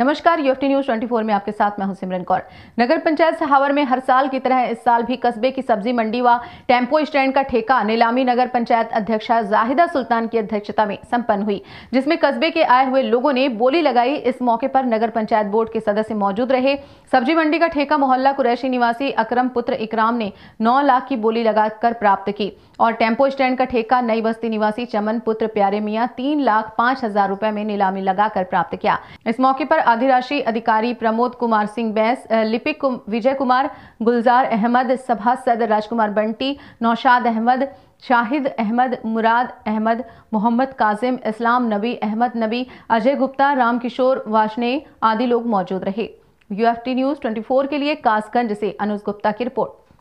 नमस्कार UFT news 24 में आपके साथ मैं हूं सिमरन कौर नगर पंचायत सहावर में हर साल की तरह इस साल भी कस्बे की सब्जी मंडी व टेम्पो स्टैंड का ठेका नीलामी नगर पंचायत अध्यक्षा जाहिदा सुल्तान की अध्यक्षता में संपन्न हुई जिसमें कस्बे के आए हुए लोगों ने बोली लगाई इस मौके पर नगर पंचायत बोर्ड के सदस्य मौजूद रहे सब्जी मंडी का ठेका मोहल्ला कुरैशी निवासी अक्रम पुत्र इकराम ने नौ लाख की बोली लगाकर प्राप्त की और टेम्पो स्टैंड का ठेका नई बस्ती निवासी चमन पुत्र प्यारे मियाँ तीन लाख पांच हजार रुपए में नीलामी लगाकर प्राप्त किया इस मौके पर आदिराशि अधिकारी प्रमोद कुमार सिंह बैंस लिपिक कुम, विजय कुमार गुलजार अहमद सभासद राजकुमार बंटी नौशाद अहमद शाहिद अहमद मुराद अहमद मोहम्मद काजिम इस्लाम नबी अहमद नबी अजय गुप्ता रामकिशोर वाशने आदि लोग मौजूद रहे यूएफटी न्यूज़ 24 के लिए कासगंज से अनुज गुप्ता की रिपोर्ट